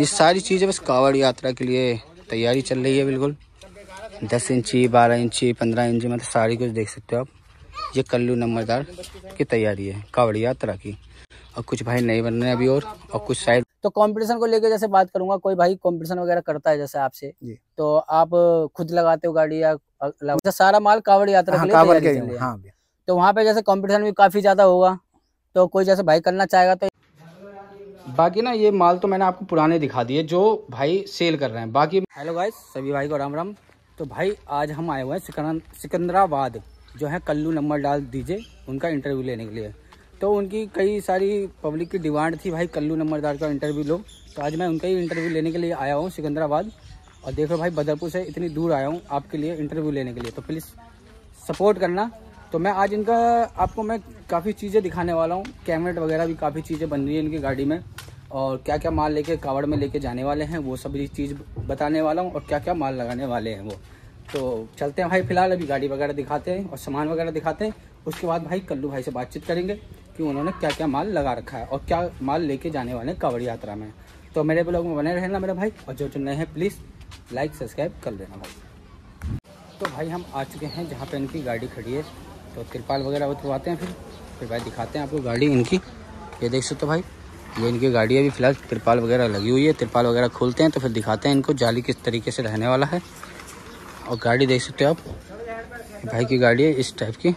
ये सारी चीज़ें बस कावड़ यात्रा के लिए तैयारी चल रही है बिल्कुल दस इंची बारह इंची पंद्रह इंची मतलब सारी कुछ देख सकते हो आप ये कल्लू नंबरदार की तैयारी है कावड़ यात्रा की और कुछ भाई नहीं बन रहे अभी और और कुछ साइड तो कंपटीशन को लेकर जैसे बात करूंगा कोई भाई कंपटीशन वगैरह करता है जैसे आपसे तो आप खुद लगाते हो गाड़ी या लगा... सारा माल कावड़ यात्रा हाँ, के लिए हाँ, तो वहाँ पे जैसे कंपटीशन भी काफी ज्यादा होगा तो कोई जैसे भाई करना चाहेगा तो बाकी ना ये माल तो मैंने आपको पुराने दिखा दिए जो भाई सेल कर रहे हैं बाकी हेलो गाइस सभी भाई को राम राम तो भाई आज हम आए हुए हैं सिकंदराबाद जो है कल्लू नंबर डाल दीजिए उनका इंटरव्यू लेने के लिए तो उनकी कई सारी पब्लिक की डिमांड थी भाई कल्लू डाल का इंटरव्यू लो तो आज मैं उनका ही इंटरव्यू लेने के लिए आया हूँ सिकंदराबाद और देखो भाई बदरपुर से इतनी दूर आया हूँ आपके लिए इंटरव्यू लेने के लिए तो प्लीज़ सपोर्ट करना तो मैं आज इनका आपको मैं काफ़ी चीज़ें दिखाने वाला हूँ कैबिनेट वगैरह भी काफ़ी चीज़ें बन रही है इनकी गाड़ी में और क्या क्या माल लेके कावड़ में लेके जाने वाले हैं वो सभी चीज़ बताने वाला हूँ और क्या क्या माल लगाने वाले हैं वो तो चलते हैं भाई फिलहाल अभी गाड़ी वगैरह दिखाते हैं और सामान वगैरह दिखाते हैं उसके बाद भाई कल्लू भाई से बातचीत करेंगे कि उन्होंने क्या क्या माल लगा रखा है और क्या माल लेके जाने वाले हैं कावड़ यात्रा में तो मेरे ब्लॉग में बने रहना मेरा भाई और जो जो नए हैं प्लीज़ लाइक सब्सक्राइब कर देना भाई तो भाई हम आ चुके हैं जहाँ पर इनकी गाड़ी खड़ी है तो तिरपाल वगैरह उतरवाते तो हैं फिर फिर भाई दिखाते हैं आपको गाड़ी इनकी ये देख सकते हो भाई ये इनकी गाड़ी अभी फ़िलहाल तिरपाल वगैरह लगी हुई है तिरपाल वगैरह खोलते हैं तो फिर दिखाते हैं इनको जाली किस तरीके से रहने वाला है और गाड़ी देख सकते हो आप भाई की गाड़ी है इस टाइप की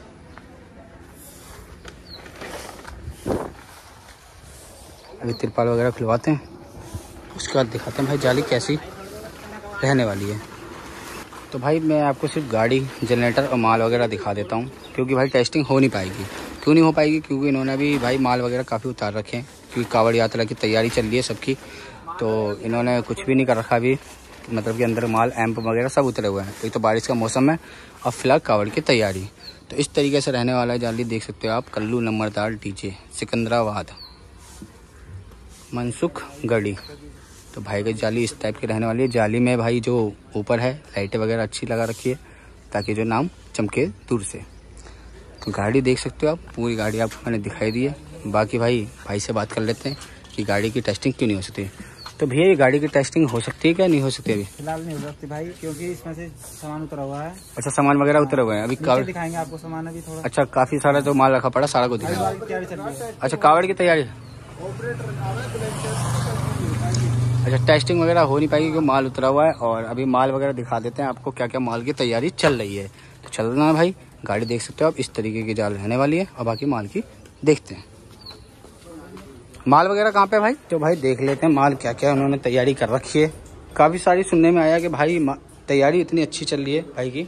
अभी तिरपाल वगैरह खुलवाते हैं उसके बाद दिखाते हैं भाई जाली कैसी रहने वाली है तो भाई मैं आपको सिर्फ गाड़ी जनरेटर और माल वगैरह दिखा देता हूँ क्योंकि भाई टेस्टिंग हो नहीं पाएगी क्यों नहीं हो पाएगी क्योंकि इन्होंने अभी भाई माल वगैरह काफ़ी उतार रखे हैं क्योंकि कांवड़ यात्रा की तैयारी चल रही है सबकी तो इन्होंने कुछ भी नहीं कर रखा अभी मतलब कि अंदर माल एम्प वगैरह सब उतरे हुए हैं एक तो बारिश का मौसम है और फिलहाल कावड़ की तैयारी तो इस तरीके से रहने वाला है जाली देख सकते हो आप कल्लू नंबरदार डीजे सिकंदराबाद मनसुख गढ़ी तो भाई की जाली इस टाइप की रहने वाली है जाली में भाई जो ऊपर है लाइटें वगैरह अच्छी लगा रखी है ताकि जो नाम चमके दूर से गाड़ी देख सकते हो आप पूरी गाड़ी आपको मैंने दिखाई दी है बाकी भाई भाई से बात कर लेते हैं कि गाड़ी की टेस्टिंग क्यों नहीं हो सकती तो भैया ये गाड़ी की टेस्टिंग हो सकती है क्या नहीं हो सकती अभी फिलहाल नहीं हो सकती भाई क्योंकि इसमें से सामान उतरा हुआ है अच्छा सामान वगैरह उतरा हुआ है अभी कावड़ दिखाएंगे आपको सामान अभी थोड़ा अच्छा काफी सारा जो माल रखा पड़ा सारा को दिखाएंगे अच्छा कावड़ की तैयारी अच्छा टेस्टिंग वगैरह हो नहीं पाएगी क्योंकि माल उतरा हुआ है और अभी माल वगैरह दिखा देते हैं आपको क्या क्या माल की तैयारी चल रही है तो है भाई गाड़ी देख सकते हो आप इस तरीके की जाल रहने वाली है और बाकी माल की देखते हैं माल वगैरह कहाँ पे भाई तो भाई देख लेते हैं माल क्या क्या उन्होंने तैयारी कर रखी है काफ़ी सारी सुनने में आया कि भाई तैयारी इतनी अच्छी चल रही है भाई की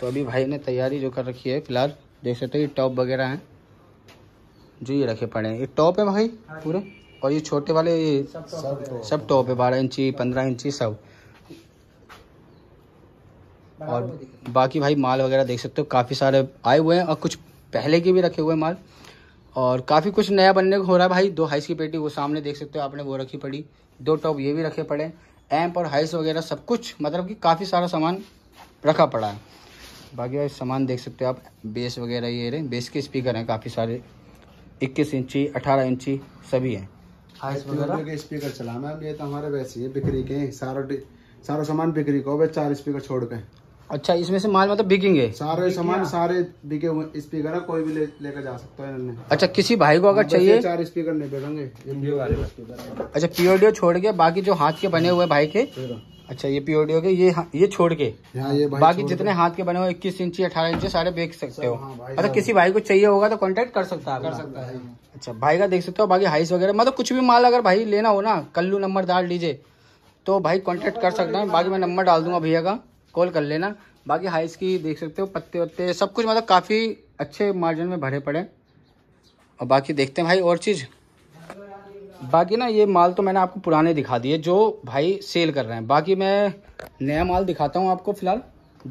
तो अभी भाई ने तैयारी जो कर रखी है फिलहाल देख सकते हो ये टॉप वगैरह हैं जो ये रखे पड़े हैं ये टॉप है भाई पूरे और ये छोटे वाले ये सब टॉप है बारह इंची पंद्रह इंची सब और बाकी भाई माल वगैरह देख सकते हो काफ़ी सारे आए हुए हैं और कुछ पहले के भी रखे हुए माल और काफ़ी कुछ नया बनने को हो रहा है भाई दो हाइस की पेटी वो सामने देख सकते हो आपने वो रखी पड़ी दो टॉप ये भी रखे पड़े एम्प और हाइस वगैरह सब कुछ मतलब कि काफ़ी सारा सामान रखा पड़ा है बाकी भाई सामान देख सकते हो आप बेस वगैरह ये रहे बेस के स्पीकर हैं काफ़ी सारे इक्कीस इंची अठारह इंची सभी हैं हाइस वगैरह के स्पीकर चला मैम ये तो हमारे वैसे ही बिक्री के सारा सारा सामान बिक्री को चार स्पीकर छोड़ के अच्छा इसमें से माल मतलब बिकेंगे सारे सामान सारे बिके हुए स्पीकर है कोई भी लेकर ले जा सकता है अच्छा किसी भाई को अगर चाहिए चार स्पीकर नहीं बेचेंगे अच्छा पीओडीओ छोड़ के बाकी जो हाथ के बने हुए भाई के अच्छा ये पीओडीओ के ये ये छोड़ के हाँ, ये बाकी जितने हाथ के बने हुए इक्कीस इंची अठारह इंची सारे बेच सकते हो हाँ, अच्छा किसी भाई को चाहिए होगा तो कॉन्टेक्ट कर सकता है कर सकता है हाँ। अच्छा भाई का देख सकते हो बाकी हाइस वगैरह मतलब कुछ भी माल अगर भाई लेना हो ना कल्लू नंबर डाल लीजिए तो भाई कॉन्टेक्ट कर सकते हैं बाकी मैं नंबर डाल दूंगा भैया का कॉल कर लेना बाकी हाइस की देख सकते हो पत्ते वत्ते सब कुछ मतलब काफ़ी अच्छे मार्जिन में भरे पड़े और बाकी देखते हैं भाई और चीज़ बाकी ना ये माल तो मैंने आपको पुराने दिखा दिए जो भाई सेल कर रहे हैं बाकी मैं नया माल दिखाता हूँ आपको फ़िलहाल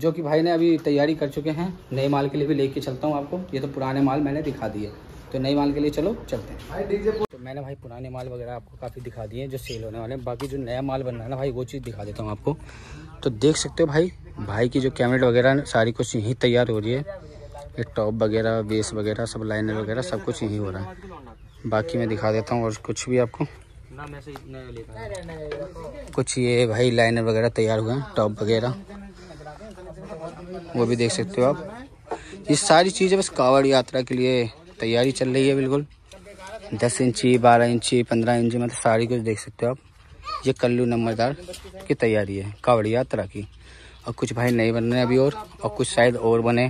जो कि भाई ने अभी तैयारी कर चुके हैं नए माल के लिए भी लेके चलता हूँ आपको ये तो पुराने माल मैंने दिखा दिए तो नए माल के लिए चलो चलते हैं तो मैंने भाई पुराने माल वगैरह आपको काफ़ी दिखा दिए जो सेल होने वाले हैं बाकी जो नया माल बन रहा है ना भाई वो चीज़ दिखा देता हूँ आपको तो देख सकते हो भाई भाई की जो कैबिनेट वगैरह सारी कुछ यहीं तैयार हो रही है ये टॉप वगैरह बेस वगैरह सब लाइनर वगैरह सब कुछ यहीं हो रहा है बाकी मैं दिखा देता हूँ और कुछ भी आपको कुछ ये भाई लाइनर वगैरह तैयार हुए हैं टॉप वगैरह वो भी देख सकते हो आप ये सारी चीज़ें बस कावड़ यात्रा के लिए तैयारी चल रही है बिल्कुल दस इंची बारह इंची पंद्रह इंची मतलब सारी कुछ देख सकते हो आप ये कल्लू नंबरदार की तैयारी है कावड़ यात्रा की और कुछ भाई नहीं बन रहे अभी और और कुछ शायद और बने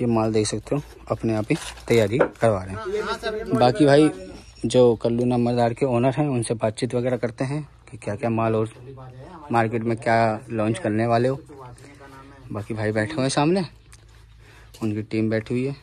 ये माल देख सकते हो अपने आप ही तैयारी करवा रहे हैं बाकी भाई जो कल्लू नंबरदार के ओनर हैं उनसे बातचीत वगैरह करते हैं कि क्या क्या माल और मार्केट में क्या लॉन्च करने वाले हो बाकी भाई बैठे हुए हैं सामने उनकी टीम बैठी हुई है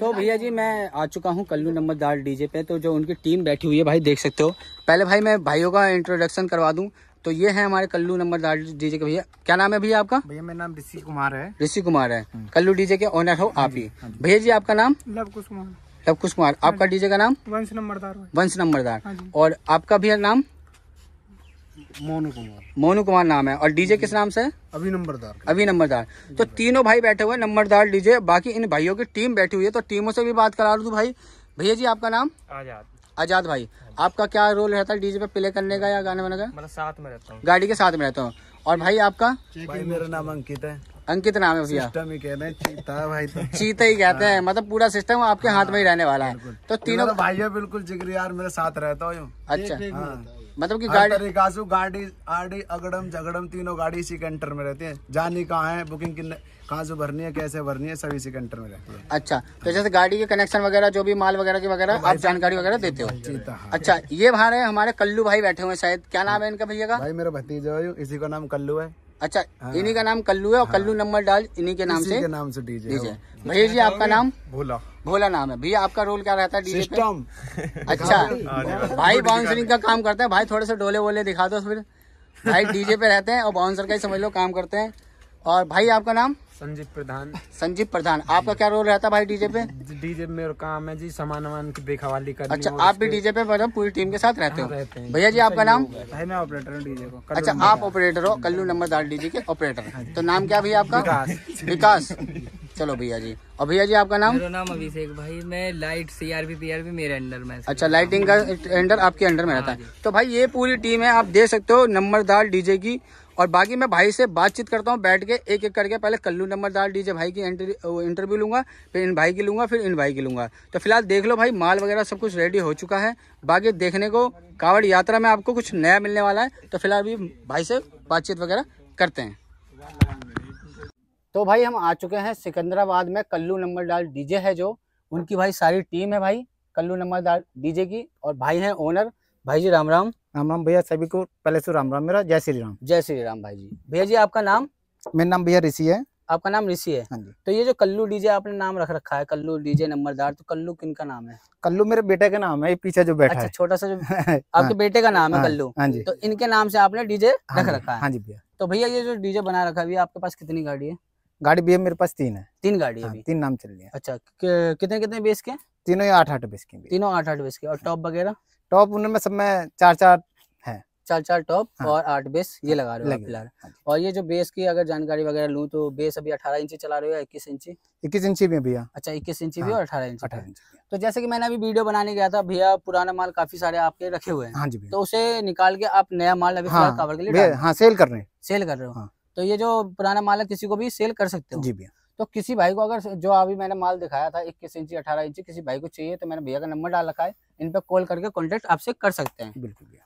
तो भैया जी मैं आ चुका हूँ कल्लू नंबरदार डीजे पे तो जो उनकी टीम बैठी हुई है भाई देख सकते हो पहले भाई मैं भाइयों का इंट्रोडक्शन करवा दूँ तो ये है हमारे कल्लू नंबरदार डीजे के भैया क्या नाम है भैया आपका भैया मेरा नाम ऋषि कुमार है ऋषि कुमार है हाँ कल्लू डीजे के ओनर हो आप ही हाँ हाँ भैया जी आपका नाम लव कुमार लव कुमार आपका डीजे का नाम वंश नंबरदार वंश नंबरदार और आपका भैया नाम मोनू कुमार मोनू कुमार नाम है और डीजे किस नाम से अभी नंबरदार अभी नंबरदार तो तीनों भाई बैठे हुए नंबरदार डीजे बाकी इन भाइयों की टीम बैठी हुई है तो टीमों से भी बात करा रहा हूँ भाई भैया जी आपका नाम आजाद आजाद भाई आपका क्या रोल रहता है डीजे पे प्ले करने का या गाने वाने का मतलब साथ में रहता हूँ गाड़ी के साथ में रहता हूँ और भाई आपका भाई मेरा नाम अंकित है अंकित नाम है भैया सिस्टम ही कहते हैं चीता भाई तो चीता ही कहते हैं मतलब पूरा सिस्टम आपके हाथ में ही रहने वाला है तो तीनों भाइयों बिल्कुल जिगरी यार मेरे साथ रहता हूँ अच्छा हाँ। मतलब कि गाड़ी गाड़ी आड़ी अगड़म झगड़म तीनों गाड़ी इसी कंटर में रहती है जानी कहाँ है बुकिंग कहाँ से भरनी है कैसे भरनी है सब इसी कंटर में रहती है अच्छा तो जैसे गाड़ी के कनेक्शन वगैरह जो भी माल वगैरह की वगैरह तो आप जानकारी वगैरह देते हो तो हाँ। अच्छा ये है हमारे कल्लू भाई बैठे हुए शायद क्या नाम है हाँ। इनका भैया का भाई मेरा भतीजा भाई इसी का नाम कल्लू है अच्छा हाँ, इन्हीं का नाम कल्लू है और हाँ, कल्लू नंबर डाल इन्हीं के नाम से के नाम से डीजे भैया जी आपका नाम भोला भोला नाम है भैया आपका रोल क्या रहता है पे अच्छा हाँ, भाई बाउंसरिंग का काम करते हैं भाई थोड़े से डोले वोले दिखा दो फिर भाई डीजे पे रहते हैं और बाउंसर का ही समझ लो काम करते हैं और भाई आपका नाम संजीव प्रधान संजीव प्रधान आपका क्या रोल रहता है भाई डीजे पे डीजे मेरा काम है जी सामान वामान की देखावाली करनी अच्छा आप भी डीजे पे मतलब पूरी टीम के साथ रहते हो हाँ, भैया जी आपका नाम भाई मैं ऑपरेटर हूँ डीजे को अच्छा आप ऑपरेटर हो कल्लू नंबरदार डीजे के ऑपरेटर हाँ, तो नाम क्या भैया आपका विकास चलो भैया जी और भैया जी आपका नाम मेरा नाम अभिषेक भाई मैं लाइट सी आर पी मेरे अंडर में अच्छा लाइटिंग का अंडर आपके अंडर में रहता है हाँ तो भाई ये पूरी टीम है आप देख सकते हो नंबरदार डीजे की और बाकी मैं भाई से बातचीत करता हूँ बैठ के एक एक करके पहले कल्लू नंबरदार डीजे भाई की इंटरव्यू लूंगा फिर इन भाई की लूंगा फिर इन भाई की लूंगा तो फिलहाल देख लो भाई माल वगैरह सब कुछ रेडी हो चुका है बाकी देखने को कावड़ यात्रा में आपको कुछ नया मिलने वाला है तो फिलहाल भी भाई से बातचीत वगैरह करते हैं तो भाई हम आ चुके हैं सिकंदराबाद में कल्लू नंबरदार डीजे है जो उनकी भाई सारी टीम है भाई कल्लू नंबरदार डीजे की और भाई हैं ओनर भाई जी राम राम राम राम भैया सभी को पहले से राम राम मेरा जय श्री राम जय श्री राम भाई जी भैया जी आपका नाम मेरा नाम भैया ऋषि है आपका नाम ऋषि है हाँ जी तो ये जो कल्लू डीजे आपने नाम रख रखा है कल्लू डीजे नंबरदार तो कल्लू किन का नाम है कल्लू मेरे बेटे का नाम है ये पीछे जो बैठा अच्छा छोटा सा जो हाँ। आपके बेटे का नाम है हाँ, कल्लू हाँ जी तो इनके नाम से आपने डीजे हाँ रख रखा है हाँ जी भैया तो भैया ये जो डीजे बना रखा है आपके पास कितनी गाड़ी है गाड़ी भी है मेरे पास तीन है तीन गाड़ी हाँ, अभी तीन नाम चल रही है अच्छा कितने कितने बेस के तीनों आठ आठ बेस के तीनों आठ आठ बेस के और टॉप वगैरह टॉप उनमें सब में चार चार है चार चार टॉप हाँ, और आठ बेस ये हाँ, लगा रहे हो हाँ। और ये जो बेस की अगर जानकारी वगैरह लूँ तो बेस अभी अठारह इंची चला रहे हो इक्कीस इंची इक्कीस इंची में भैया अच्छा इक्कीस इंची भी हाँ, और अठारह इंची अठारह इंच तो जैसे कि मैंने अभी वीडियो बनाने गया था भैया पुराना माल काफी सारे आपके रखे हुए हैं हाँ जी तो उसे निकाल के आप नया माल अभी हाँ, कवर के लिए हाँ सेल कर रहे हैं सेल कर रहे हो हाँ तो ये जो पुराना माल है किसी को भी सेल कर सकते हो जी भैया तो किसी भाई को अगर जो अभी मैंने माल दिखाया था इक्कीस इंची अठारह इंची किसी भाई को चाहिए तो मैंने भैया का नंबर डाल रखा है इन पर कॉल करके कॉन्टेक्ट आपसे कर सकते हैं बिल्कुल भैया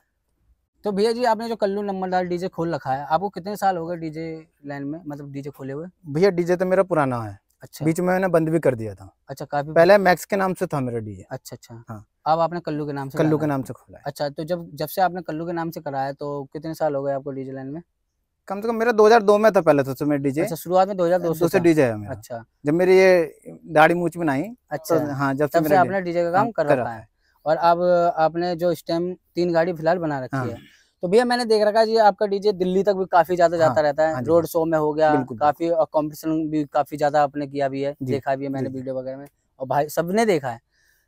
तो भैया जी आपने जो कल्लू नंबर डाल डीजे खोल रखा है आपको कितने साल हो गए डीजे लाइन में मतलब डीजे खोले हुए भैया डीजे तो मेरा पुराना है अच्छा बीच में मैंने बंद भी कर दिया था अच्छा काफी पहले मैक्स के नाम से था मेरा डीजे अच्छा अच्छा हाँ अब आपने कल्लू के नाम से कल्लू के नाम से खोला अच्छा तो जब जब से आपने कल्लू के नाम से कराया तो कितने साल हो गए आपको डीजे लाइन में कम से कम मेरा 2002 में था पहले तो, तो मेरे डीजे अच्छा शुरुआत में 2002 से डीजे है मेरा अच्छा जब मेरी ये दाढ़ी मूछ में नहीं अच्छा तो, हाँ जब तब से आपने डीजे का काम हाँ, कर रखा है और अब आपने जो इस टाइम तीन गाड़ी फिलहाल बना रखी हाँ। है तो भैया मैंने देख रखा जी आपका डीजे दिल्ली तक भी काफी ज्यादा जाता हाँ, रहता है हाँ, रोड शो में हो गया काफी और कॉम्पिटिशन भी काफी ज्यादा आपने किया भी है देखा भी है मैंने वीडियो वगैरह में और भाई सबने देखा है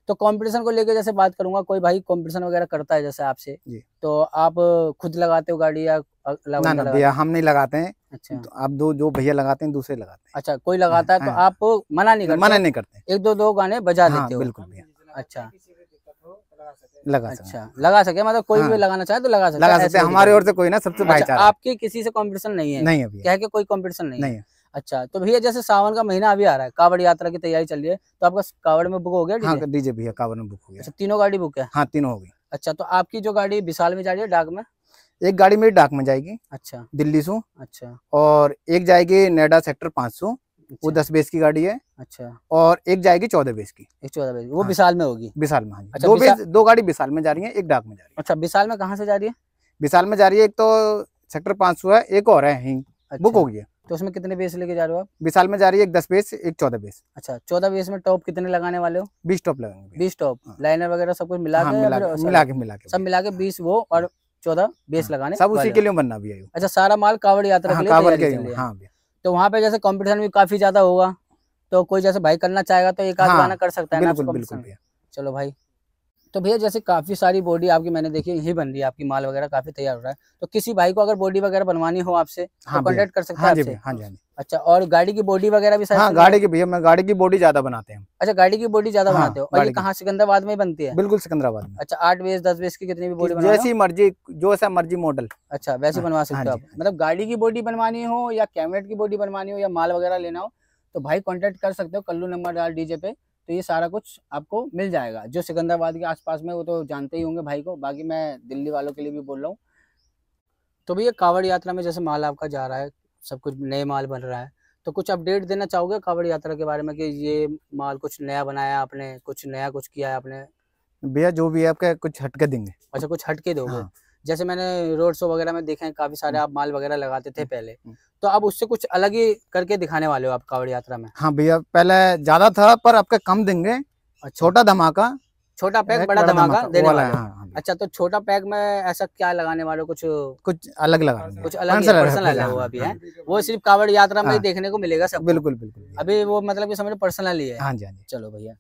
तो कंपटीशन को लेकर जैसे बात करूंगा कोई भाई कंपटीशन वगैरह करता है जैसे आपसे तो आप खुद लगाते हो गाड़ी या ना ना भैया हम नहीं लगाते हैं अच्छा तो आप दो जो भैया लगाते हैं दूसरे लगाते हैं अच्छा कोई लगाता है तो हाँ, हाँ। आप मना नहीं करते मना नहीं करते एक दो दो गाने बजा हाँ, देते हो बिल्कुल भैया अच्छा लगा अच्छा लगा सके मतलब कोई भी लगाना चाहे तो लगा सके लगा सकते हमारे ओर से कोई ना सबसे अच्छा, भाईचारा आपकी किसी से कंपटीशन नहीं है नहीं अभी कह के कोई कंपटीशन नहीं है अच्छा तो भैया जैसे सावन का महीना अभी आ रहा है कावड़ यात्रा की तैयारी चल रही है तो आपका कावड़ में बुक हो गया हाँ, डीजे भैया कावड़ में बुक हो गया अच्छा तीनों गाड़ी बुक है हाँ तीनों हो गई अच्छा तो आपकी जो गाड़ी विशाल में जा रही है डाक में एक गाड़ी मेरी डाक में जाएगी अच्छा दिल्ली से अच्छा और एक जाएगी नोएडा सेक्टर पाँच सौ वो अच्छा। दस बेस की गाड़ी है अच्छा और एक जाएगी चौदह बेस की एक चौदह बेस वो हाँ। विशाल में होगी विशाल में हाँ अच्छा, दो बेस दो गाड़ी विशाल में जा रही है एक डाक में जा रही है अच्छा विशाल में कहाँ से जा रही है विशाल में जा रही है एक तो सेक्टर पाँच सौ है एक और है अच्छा। बुक हो गया तो उसमें कितने बेस लेके जा रहे हो आप विशाल में जा रही है एक दस बेस एक चौदह बेस अच्छा चौदह बेस में टॉप कितने लगाने वाले हो बीस टॉप लगाएंगे बीस टॉप हाँ। लाइनर वगैरह सब कुछ मिला के मिला के मिला के सब मिला के बीस वो और चौदह बेस हाँ, लगाने सब उसी के लिए बनना भी है अच्छा सारा माल कावड़ यात्रा हाँ, के लिए कावड़ के लिए हाँ तो वहाँ पे जैसे कंपटीशन भी काफी ज्यादा होगा तो कोई जैसे भाई करना चाहेगा तो एक आध हाँ, कर सकता है ना चलो भाई तो भैया जैसे काफ़ी सारी बॉडी आपकी मैंने देखी यही बन रही है आपकी माल वगैरह काफ़ी तैयार हो रहा है तो किसी भाई को अगर बॉडी वगैरह बनवानी हो आपसे तो हाँ तो कॉन्टेक्ट कर सकते हाँ हैं हाँ जी हाँ जी अच्छा और गाड़ी की बॉडी वगैरह भी हाँ गाड़ी की भैया गाड़ी की बॉडी ज्यादा बनाते हैं अच्छा गाड़ी की बॉडी ज्यादा हाँ, बनाते हो और ये कहाँ सिकंदराबाद में बनती है बिल्कुल सिकंदराबाद में अच्छा आठ बेस दस बेस की कितनी भी बॉडी जैसी मर्जी जो सा मर्जी मॉडल अच्छा वैसे हाँ, बनवा सकते हाँ हो आप मतलब गाड़ी की बॉडी बनवानी हो या कैमरेट की बॉडी बनवानी हो या माल वगैरह लेना हो तो भाई कॉन्टेक्ट कर सकते हो कल्लू नंबर डाल डीजे पे तो ये सारा कुछ आपको मिल जाएगा जो सिकंदराबाद के आसपास में वो तो जानते ही होंगे भाई को बाकी मैं दिल्ली वालों के लिए भी बोल रहा हूँ तो भैया कांवड़ यात्रा में जैसे माल आपका जा रहा है सब कुछ नए माल बन रहा है तो कुछ अपडेट देना चाहोगे कांवड़ यात्रा के बारे में कि ये माल कुछ नया बनाया आपने कुछ नया कुछ किया है आपने भैया जो भी है आपका कुछ हटके देंगे अच्छा कुछ हटके दोगे हाँ। जैसे मैंने रोड शो वगैरह में देखे हैं काफी सारे हम्म। आप माल वगैरह लगाते थे हम्म। पहले हम्म। तो अब उससे कुछ अलग ही करके दिखाने वाले हो आप कावड़ यात्रा में हाँ भैया पहले ज्यादा था पर आपका कम देंगे अच्छा। छोटा धमाका छोटा पैक बड़ा धमाका देने वाला है हाँ, हाँ अच्छा तो छोटा पैक में ऐसा क्या लगाने वाले कुछ कुछ अलग लगा कुछ अलग पर्सनल लगा हुआ अभी हाँ। है वो सिर्फ कावड़ यात्रा में देखने को मिलेगा सब बिल्कुल बिल्कुल अभी वो मतलब कि समझो पर्सनली है हाँ जी हाँ जी चलो भैया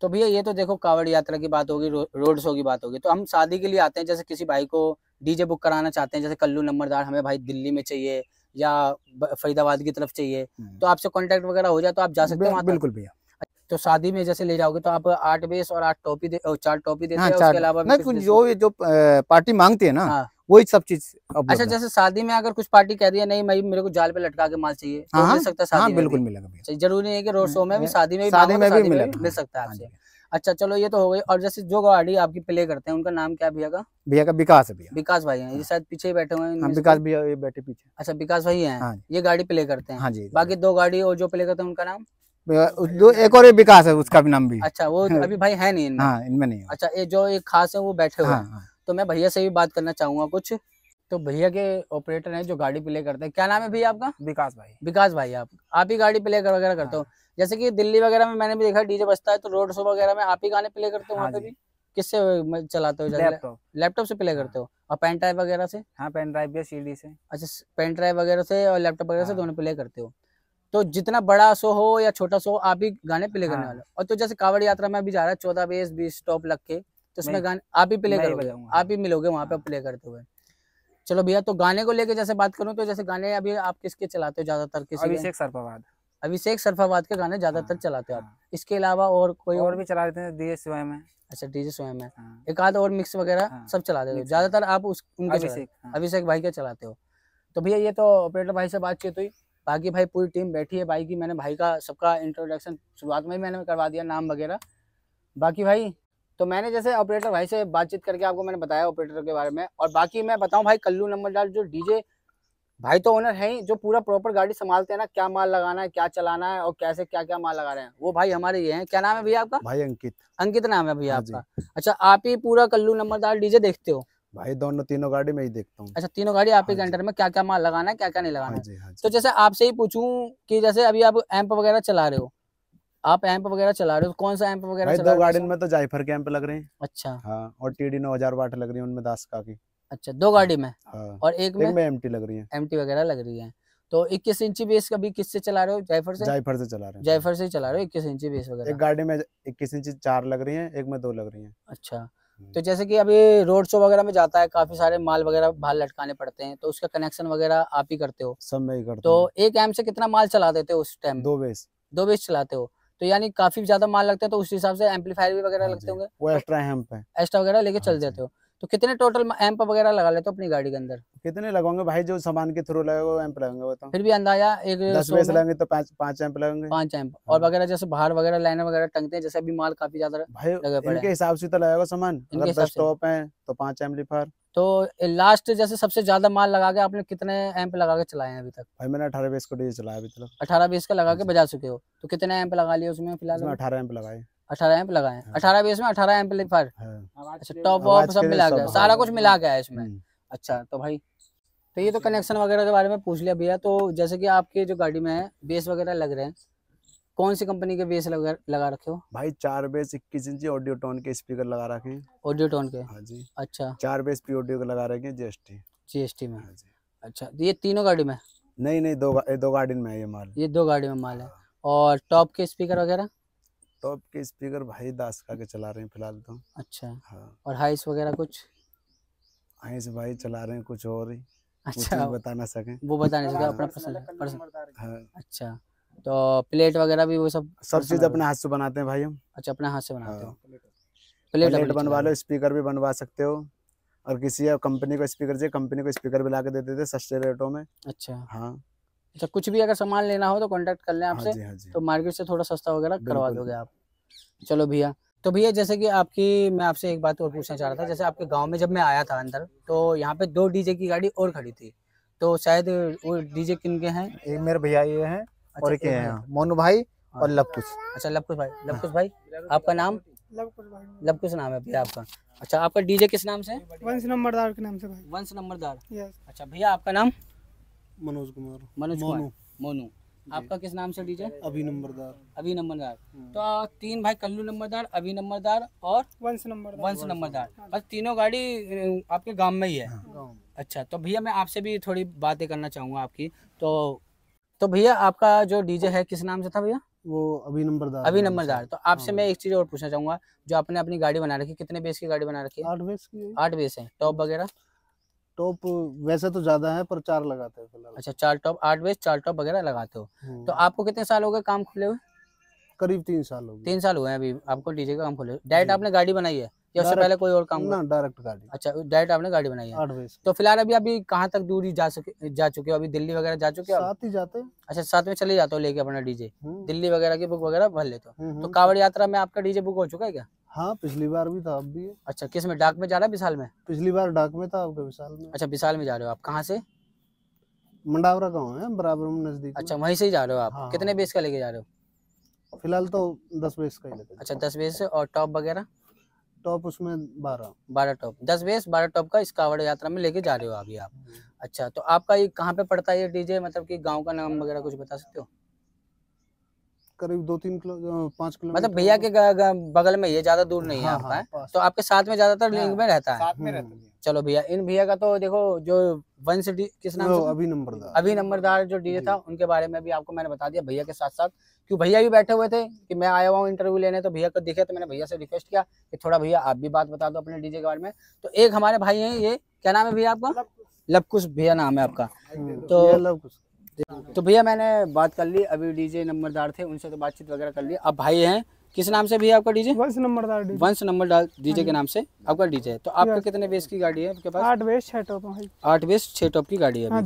तो भैया ये तो देखो कावड़ यात्रा की बात होगी रो, रोड शो की बात होगी तो हम शादी के लिए आते हैं जैसे किसी भाई को डीजे बुक कराना चाहते हैं जैसे कल्लू नंबरदार हमें भाई दिल्ली में चाहिए या फरीदाबाद की तरफ चाहिए हम्म। तो आपसे कॉन्टेक्ट वगैरह हो जाए तो आप जा सकते हैं बिल्कुल भैया तो शादी में जैसे ले जाओगे तो आप आठ बेस और आठ टोपी दे चार टोपी देते हाँ, हैं उसके अलावा नहीं जो जो पार्टी मांगती है ना हाँ। वही सब चीज अच्छा जैसे शादी में अगर कुछ पार्टी कह रही है नहीं मैं मेरे को जाल पे लटका के माल चाहिए तो, हाँ, हाँ। अच्छा, हम्म, हम्म। तो मिल सकता है शादी बिल्कुल मिलेगा जरूरी है की रोड शो में भी शादी में शादी में भी मिल सकता है अच्छा चलो ये तो हो गई और जैसे जो गाड़ी आपकी प्ले करते हैं उनका नाम क्या भैया का भैया का विकास है भैया विकास भाई हैं ये शायद पीछे बैठे हुए हैं विकास भैया ये बैठे पीछे अच्छा विकास भाई हैं ये गाड़ी प्ले करते हैं हाँ जी बाकी दो गाड़ी और जो प्ले करते हैं उनका नाम एक और विकास है उसका भी नाम भी अच्छा वो तो अभी भाई है नहीं हाँ, इनमें नहीं अच्छा ये जो एक खास है वो बैठे हुए हाँ, हाँ। तो मैं भैया से भी बात करना चाहूंगा कुछ तो भैया के ऑपरेटर हैं जो गाड़ी प्ले करते हैं क्या नाम है भैया आपका विकास भाई विकास भाई आप आप ही गाड़ी प्ले वगैरह करते हो हाँ। जैसे की दिल्ली वगैरह में मैंने भी देखा डीजे बजता है तो रोड शो वगैरह में आप ही गाने प्ले करते हो हाँ वहाँ पे भी किससे चलाते हो लैपटॉप से प्ले करते हो हाँ। और पेन ड्राइव वगैरह से हाँ पेन ड्राइव या सीडी से अच्छा पेन ड्राइव वगैरह से और लैपटॉप वगैरह से दोनों प्ले करते हो तो जितना बड़ा शो हो या छोटा शो आप भी गाने प्ले करने हाँ। वाले और तो जैसे कावड़ यात्रा में अभी जा रहा है चौदह बेस बीस स्टॉप लग के तो उसमें गाने आप ही प्ले कर आप ही मिलोगे वहाँ पे प्ले हाँ। करते हुए चलो भैया तो गाने को लेके जैसे बात करूँ तो जैसे गाने अभी आप किसके चलाते हो ज्यादातर किसी अभिषेक सरफावाद अभिषेक सरफावाद के गाने ज्यादातर हाँ। चलाते हो आप इसके अलावा और कोई और भी चला देते हैं डीजे स्वयं में अच्छा डीजे स्वयं है एक आध और मिक्स वगैरह सब चला देते हो ज्यादातर आप उस अभिषेक भाई के चलाते हो तो भैया ये तो ऑपरेटर भाई से बातचीत हुई बाकी भाई पूरी टीम बैठी है भाई की मैंने भाई का सबका इंट्रोडक्शन शुरुआत में ही मैंने करवा दिया नाम वगैरह बाकी भाई तो मैंने जैसे ऑपरेटर भाई से बातचीत करके आपको मैंने बताया ऑपरेटर के बारे में और बाकी मैं बताऊं भाई कल्लू नंबर डाल जो डीजे भाई तो ओनर है ही जो पूरा प्रॉपर गाड़ी संभालते हैं ना क्या माल लगाना है क्या चलाना है और कैसे क्या क्या माल लगा रहे हैं वो भाई हमारे ये हैं क्या नाम है भैया आपका भाई अंकित अंकित नाम है भैया हाँ आपका अच्छा आप ही पूरा कल्लू नंबरदार डीजे देखते हो भाई दोनों तीनों गाड़ी में ही देखता हूँ अच्छा तीनों गाड़ी आपके हाँ सेंटर में क्या क्या माल लगाना है क्या क्या नहीं लगाना हाँ है हाँ तो जैसे आपसे ही पूछूं कि जैसे अभी आप एम्प वगैरह चला रहे हो आप एम्प वगैरह चला रहे हो कौन सा एम्प वगैरह दो गाड़ी में तो जायफर के एम्प लग रहे हैं अच्छा हाँ और टी डी नौ हजार वाट लग रही है उनमें दास का की अच्छा दो गाड़ी में और एक में एम लग रही है एम वगैरह लग रही है तो इक्कीस इंची बेस किस किससे चला रहे हो जायफर से जायफर से चला रहे हैं जायफर से चला रहे हो इक्कीस इंची बेस वगैरह एक गाड़ी में इक्कीस इंची चार लग रही है एक में दो लग रही है अच्छा तो हम्म। जैसे कि अभी रोड शो वगैरह में जाता है काफी सारे माल वगैरह बाहर लटकाने पड़ते हैं तो उसका कनेक्शन वगैरह आप ही करते हो सब मैं ही करता तो एक एम से कितना माल चला देते हो उस टाइम दो बेस दो बेस चलाते हो तो यानी काफी ज्यादा माल लगता है तो उस हिसाब से एम्पलीफायर भी वगैरह हाँ लगते होंगे वो एक्स्ट्रा एम्प है एक्स्ट्रा वगैरह लेके चल देते हाँ हो तो कितने टोटल एम्प वगैरह लगा लेते हो अपनी गाड़ी के अंदर कितने लगाओगे भाई जो सामान के थ्रू लगेगा वो एम्प लगेंगे बताओ फिर भी अंदाजा एक दस बेस लगेंगे तो पांच पांच एम्प लगेंगे पांच एम्प हाँ। और वगैरह जैसे बाहर वगैरह लाइनर वगैरह टंगते हैं जैसे अभी माल काफी ज्यादा भाई इनके हिसाब से तो लगेगा सामान स्टॉप है तो पांच एम्प लिफार तो लास्ट जैसे सबसे ज्यादा माल लगा के आपने कितने एम्प लगा के चलाए हैं अभी तक भाई मैंने अठारह बीस को डीजे चलाया अभी तक अठारह बीस का लगा के बजा चुके हो तो कितने एम्प लगा लिए उसमें फिलहाल अठारह एम्प लगाए अठारह एम्प लगाए हाँ। अठारह बेस में अठारह एम्पलीफायर हाँ। अच्छा टॉप ऑफ सब मिला गया हाँ। सारा कुछ मिला गया है इसमें हम्म। अच्छा तो भाई तो ये तो कनेक्शन वगैरह के बारे में पूछ लिया भैया तो जैसे कि आपके जो गाड़ी में है बेस वगैरह लग रहे हैं कौन सी कंपनी के बेस लगा, लगा रखे हो भाई चार बेस इक्कीस इंच ऑडियो टोन के स्पीकर लगा रखे हैं ऑडियो टोन के हाँ जी अच्छा चार बेस पी ऑडियो के लगा रखे हैं जीएसटी जीएसटी में हाँ जी अच्छा तो ये तीनों गाड़ी में नहीं नहीं दो दो गाड़ी में है ये माल ये दो गाड़ी में माल है और टॉप के स्पीकर वगैरह टॉप तो के स्पीकर भाई दास का के चला रहे हैं फिलहाल तो अच्छा हाँ और हाइस वगैरह कुछ हाइस भाई चला रहे हैं कुछ और ही अच्छा कुछ बता ना सके वो बता नहीं सके हाँ, अपना पसंद हाँ अच्छा तो प्लेट वगैरह भी वो सब सब चीज अपने हाथ से बनाते हैं भाई हम अच्छा अपने हाथ से बनाते हैं हाँ। प्लेट प्लेट बनवा लो स्पीकर भी बनवा सकते हो और किसी कंपनी को स्पीकर चाहिए कंपनी को स्पीकर भी ला के दे देते सस्ते रेटों में अच्छा हाँ अच्छा कुछ भी अगर सामान लेना हो तो कॉन्टेक्ट कर लें हाँ आपसे हाँ तो मार्केट से थोड़ा सस्ता वगैरह करवा दोगे आप चलो भैया तो भैया जैसे कि आपकी मैं आपसे एक बात और पूछना चाह रहा था जैसे आपके गांव में जब मैं आया था अंदर तो यहाँ पे दो डीजे की गाड़ी और खड़ी थी तो शायद वो डीजे किन के हैं एक मेरे भैया ये हैं अच्छा, और एक हैं मोनू भाई हाँ। और लपकुश अच्छा लपकुश भाई लपकुश भाई आपका नाम लपकुश नाम है भैया आपका अच्छा आपका डीजे किस नाम से वंश नंबरदार के नाम से भाई वंश नंबरदार अच्छा भैया आपका नाम मनोज कुमार मनोज कुमार मोनू आपका किस नाम से डीजे अभी नंबरदार अभी नंबरदार हम्म। तो तीन भाई कल्लू नंबरदार अभी नंबरदार और वंश नंबर वंश नंबरदार हाँ। बस तीनों गाड़ी आपके गांव में ही है हाँ। अच्छा तो भैया मैं आपसे भी थोड़ी बातें करना चाहूंगा आपकी तो तो भैया आपका जो डीजे है किस नाम से था भैया वो अभी नंबरदार अभी नंबरदार तो आपसे हाँ। मैं एक चीज और पूछना चाहूंगा जो आपने अपनी गाड़ी बना रखी कितने बेस की गाड़ी बना रखी है आठ बेस की आठ बेस है टॉप वगैरह टॉप वैसे तो ज्यादा है पर चार लगाते हैं फिलहाल अच्छा चार टॉप आठ बेस चार टॉप वगैरह लगाते हो हम्म। तो आपको कितने साल हो गए काम खुले हुए करीब तीन साल हो गए तीन साल हुए हैं अभी आपको डीजे का काम खुले डायरेक्ट आपने गाड़ी बनाई है या उससे पहले कोई और काम ना डायरेक्ट गाड़ी अच्छा डायरेक्ट आपने गाड़ी बनाई है तो फिलहाल अभी अभी कहाँ तक दूरी जा सके जा चुके हो अभी दिल्ली वगैरह जा चुके हो साथ ही जाते अच्छा साथ में चले जाते हो लेके अपना डीजे हम्म। दिल्ली वगैरह की बुक वगैरह भर लेते हो हम्म, हम्म। तो कावड़ यात्रा में आपका डीजे बुक हो चुका है क्या हाँ पिछली बार भी था अब भी अच्छा किस में डाक में जा रहा है विशाल में पिछली बार डाक में था आपका विशाल में अच्छा विशाल में जा रहे हो आप कहाँ से मंडावरा गाँव है बराबर नजदीक अच्छा वहीं से ही जा रहे हो आप हाँ। कितने बेस का लेके जा रहे हो फिलहाल तो दस बेस का ही लेते अच्छा दस बेस और टॉप वगैरह टॉप उसमें बारह बारह टॉप दस बेस बारह टॉप का इस कावड़ यात्रा में लेके जा रहे हो अभी आप हम्म। अच्छा तो आपका ये कहाँ पे पड़ता है ये डीजे मतलब कि गांव का नाम वगैरह कुछ बता सकते हो करीब दो तीन किलो पाँच किलो मतलब भैया के बगल में ये ज्यादा दूर नहीं है हाँ, आपका हाँ, तो आपके साथ में ज्यादातर लिंक में हाँ, रहता है हम्म। चलो भैया इन भैया का तो देखो जो वन सिटी किस नाम से अभी नंबरदार अभी नंबरदार जो डीजे था उनके बारे में भी आपको मैंने बता दिया भैया के साथ साथ क्यों भैया भी बैठे हुए थे कि मैं आया हुआ हूँ इंटरव्यू लेने तो भैया को दिखे तो मैंने भैया से रिक्वेस्ट किया कि थोड़ा भैया आप भी बात बता दो अपने डीजे के बारे में तो एक हमारे भाई है ये क्या नाम है भैया आपका लवकुश भैया नाम है आपका तो लवकुश तो भैया मैंने बात कर ली अभी डीजे नंबरदार थे उनसे तो बातचीत वगैरह कर ली अब भाई हैं किस नाम से भैया आपका डीजे वंश नंबरदार वंश नंबरदार डीजे के हाँ नाम से आपका डीजे है तो आपके हाँ। कितने बेस की गाड़ी है आपके पास आठ बेस छह टॉप आठ बेस छह टॉप की गाड़ी है हाँ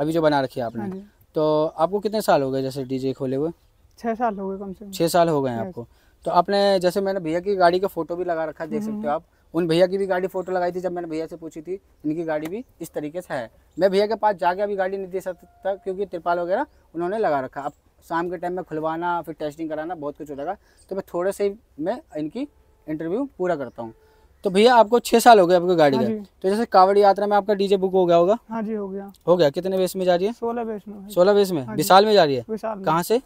अभी जो बना रखी है आपने तो आपको कितने साल हो गए जैसे डीजे खोले हुए छह साल हो गए कम से कम छह साल हो गए आपको तो आपने जैसे मैंने भैया की गाड़ी का फोटो भी लगा रखा है देख हम्म। सकते हो आप उन भैया की भी गाड़ी फ़ोटो लगाई थी जब मैंने भैया से पूछी थी इनकी गाड़ी भी इस तरीके से है मैं भैया के पास जाके अभी गाड़ी नहीं दे सकता क्योंकि तिरपाल वगैरह उन्होंने लगा रखा अब शाम के टाइम में खुलवाना फिर टेस्टिंग कराना बहुत कुछ हो जाएगा तो मैं थोड़े से मैं इनकी इंटरव्यू पूरा करता हूँ तो भैया आपको छह साल हो गए आपकी गाड़ी का हाँ तो जैसे कावड़ यात्रा में आपका डीजे बुक हो गया होगा हाँ जी हो गया हो गया कितने बेस में जा रही है सोलह बेस में सोलह बेस में हाँ विशाल में जा रही है कहाँ से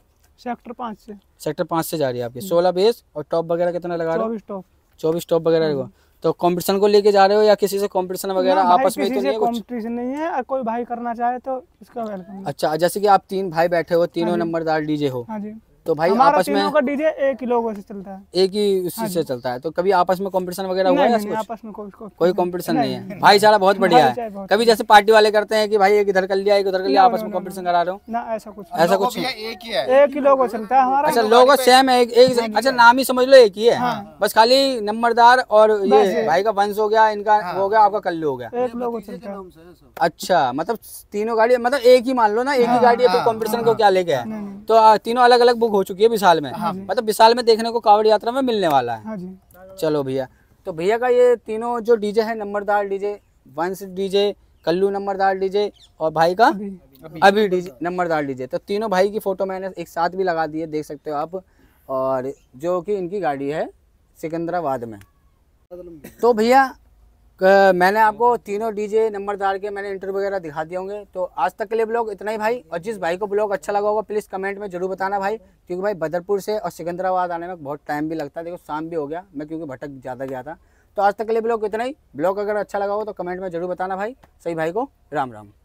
सेक्टर पाँच से सेक्टर पाँच से जा रही है आपकी सोलह बेस और टॉप वगैरह कितना लगा रहा है चौबीस टॉप वगैरह हाँ तो कंपटीशन को लेके जा रहे हो या किसी से कंपटीशन वगैरह आपस में तो नहीं है कंपटीशन नहीं है कोई भाई करना चाहे तो इसका वेलकम अच्छा जैसे कि आप तीन भाई बैठे हो तीनों हाँ नंबरदार डीजे हो हाँ जी तो भाई आपस में का डीजे एक ही लोगों से चलता है एक ही उसी हाँ से चलता है तो कभी आपस में कंपटीशन वगैरह हुआ है आपस में कोई कंपटीशन नहीं है भाई सारा बहुत बढ़िया है कभी जैसे पार्टी वाले करते हैं कि भाई एक इधर कर लिया एक उधर कर लिया आपस में कंपटीशन करा रहे हो ना ऐसा कुछ ऐसा कुछ एक ही एक ही लोगो चलता है अच्छा लोगो सेम है एक अच्छा नाम ही समझ लो एक ही है हाँ। बस खाली नंबरदार और ये भाई का वंश हो गया इनका हाँ। हो गया आपका कल हो गया अच्छा मतलब तीनों गाड़ी मतलब एक ही मान लो ना एक ही हाँ, गाड़ी है तो कॉम्पिटिशन को क्या लेके है तो तीनों अलग अलग बुक हो चुकी है विशाल में हाँ मतलब विशाल में देखने को कावड़ यात्रा में मिलने वाला है हाँ जी चलो भैया तो भैया का ये तीनों जो डीजे है Nambardar DJ Vansh DJ Kallu Nambardar DJ और भाई का अभी डीजे नंबरदार डीजे तो तीनों भाई की फ़ोटो मैंने एक साथ भी लगा दी है देख सकते हो आप और जो कि इनकी गाड़ी है सिकंदराबाद में तो भैया मैंने आपको तीनों डीजे डाल के मैंने इंटरव्यू वगैरह दिखा दिए होंगे तो आज तक के लिए ब्लॉग इतना ही भाई और जिस भाई को ब्लॉग अच्छा लगा होगा प्लीज़ कमेंट में जरूर बताना भाई क्योंकि भाई बदरपुर से और सिकंदराबाद आने में बहुत टाइम भी लगता है देखो शाम भी हो गया मैं क्योंकि भटक ज़्यादा गया था तो आज तक के लिए ब्लॉग इतना ही ब्लॉग अगर अच्छा लगा हो तो कमेंट में जरूर बताना भाई सही भाई को राम राम